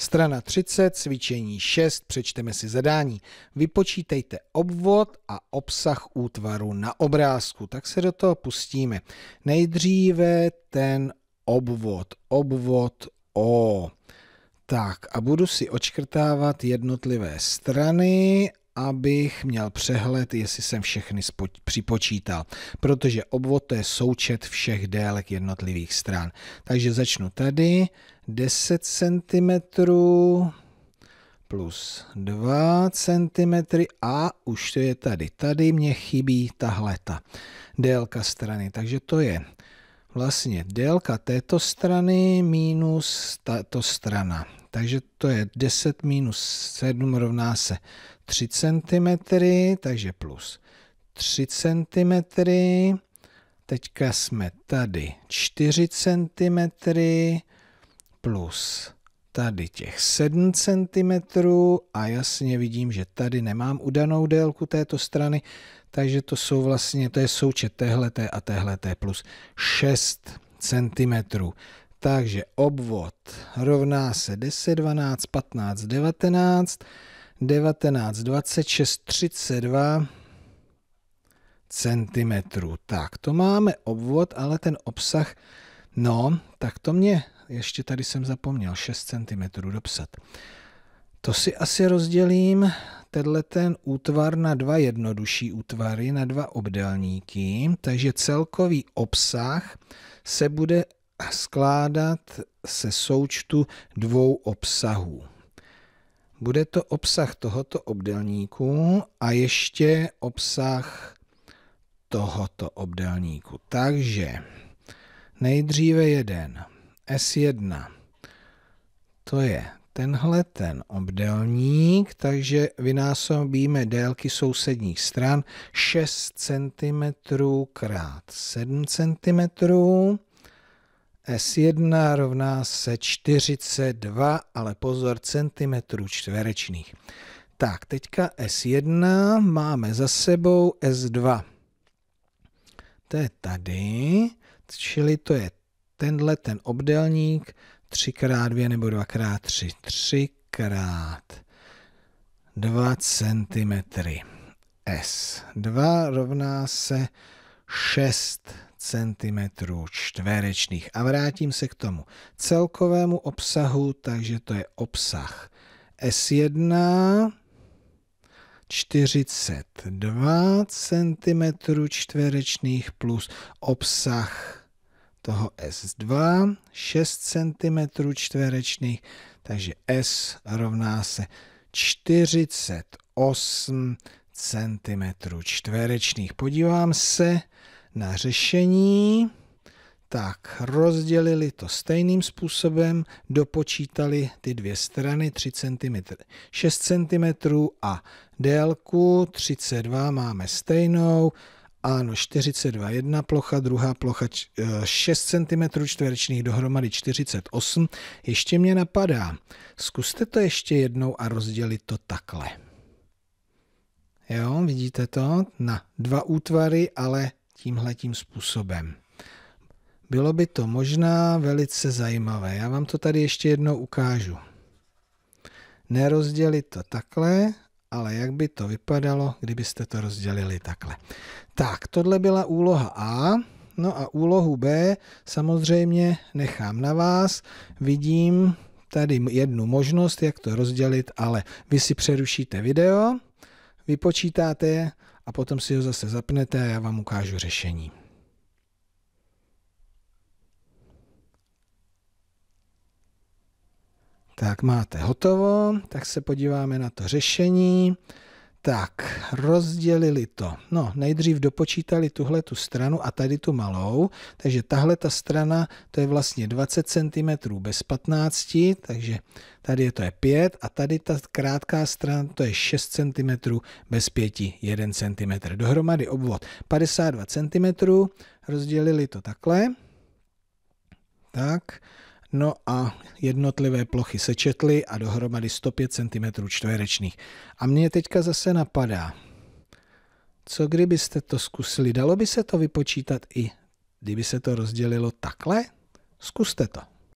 Strana 30, cvičení 6, přečteme si zadání. Vypočítejte obvod a obsah útvaru na obrázku. Tak se do toho pustíme. Nejdříve ten obvod, obvod O. Tak a budu si očkrtávat jednotlivé strany abych měl přehled, jestli jsem všechny připočítal, protože obvod to je součet všech délek jednotlivých stran. Takže začnu tady, 10 cm plus 2 cm a už to je tady. Tady mě chybí tahle ta délka strany, takže to je vlastně délka této strany minus tato strana takže to je 10 minus 7 rovná se 3 cm, takže plus 3 cm. Teďka jsme tady 4 cm plus tady těch 7 cm a jasně vidím, že tady nemám udanou délku této strany, takže to jsou vlastně, to je součet téhleté a téhleté plus 6 cm. Takže obvod rovná se 10, 12, 15, 19, 19, 26, 32 cm. Tak, to máme obvod, ale ten obsah, no, tak to mě, ještě tady jsem zapomněl, 6 cm dopsat. To si asi rozdělím, tenhle ten útvar na dva jednodušší útvary, na dva obdelníky, takže celkový obsah se bude a skládat se součtu dvou obsahů. Bude to obsah tohoto obdelníku a ještě obsah tohoto obdelníku. Takže nejdříve jeden, S1, to je tenhle ten obdelník, takže vynásobíme délky sousedních stran 6 cm krát 7 cm s1 rovná se 42, ale pozor, centimetrů čtverečných. Tak, teďka S1 máme za sebou S2. To je tady, čili to je tenhle ten obdelník 3x2 nebo 2x3. 3x 2 cm. S2 rovná se 6 cm čtverečných. A vrátím se k tomu celkovému obsahu, takže to je obsah S1 42 cm čtverečných plus obsah toho S2 6 cm čtverečných, takže S rovná se 48 cm čtverečných. Podívám se na řešení. Tak, rozdělili to stejným způsobem, dopočítali ty dvě strany 3 cm, 6 cm a délku 32 máme stejnou, ano, 42, jedna plocha, druhá plocha 6 e, cm čtverečných, dohromady 48. Ještě mě napadá, zkuste to ještě jednou a rozdělit to takhle. Jo, vidíte to? Na dva útvary, ale tímhletím způsobem. Bylo by to možná velice zajímavé. Já vám to tady ještě jednou ukážu. Nerozdělit to takhle, ale jak by to vypadalo, kdybyste to rozdělili takhle. Tak, tohle byla úloha A. No a úlohu B samozřejmě nechám na vás. Vidím tady jednu možnost, jak to rozdělit, ale vy si přerušíte video, vypočítáte a potom si ho zase zapnete a já vám ukážu řešení. Tak máte hotovo, tak se podíváme na to řešení. Tak, rozdělili to. No, nejdřív dopočítali tuhle tu stranu a tady tu malou, takže tahle ta strana, to je vlastně 20 cm bez 15, takže tady je to je 5 a tady ta krátká strana, to je 6 cm bez 5, 1 cm. Dohromady obvod 52 cm, rozdělili to takhle. Tak, No a jednotlivé plochy sečetly a dohromady 105 cm čtverečných. A mě teďka zase napadá, co kdybyste to zkusili? Dalo by se to vypočítat i, kdyby se to rozdělilo takhle? Zkuste to.